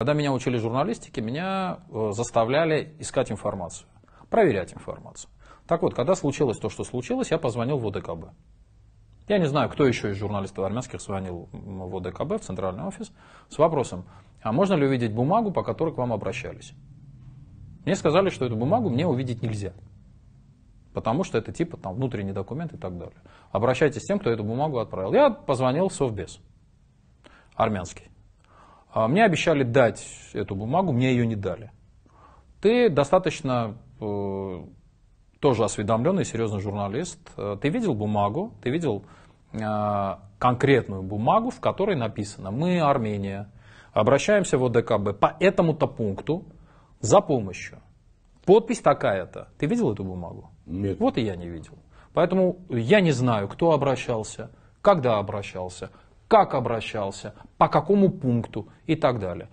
Когда меня учили журналистике, меня э, заставляли искать информацию, проверять информацию. Так вот, когда случилось то, что случилось, я позвонил в ОДКБ. Я не знаю, кто еще из журналистов армянских звонил в ОДКБ, в центральный офис, с вопросом, а можно ли увидеть бумагу, по которой к вам обращались? Мне сказали, что эту бумагу мне увидеть нельзя, потому что это типа там внутренний документ и так далее. Обращайтесь с тем, кто эту бумагу отправил. Я позвонил в Совбез, армянский. А мне обещали дать эту бумагу, мне ее не дали. Ты достаточно э, тоже осведомленный, серьезный журналист. Э, ты видел бумагу, ты видел э, конкретную бумагу, в которой написано «Мы, Армения, обращаемся в ОДКБ по этому-то пункту за помощью». Подпись такая-то. Ты видел эту бумагу? Нет. Вот и я не видел. Поэтому я не знаю, кто обращался, когда обращался, как обращался, по какому пункту и так далее.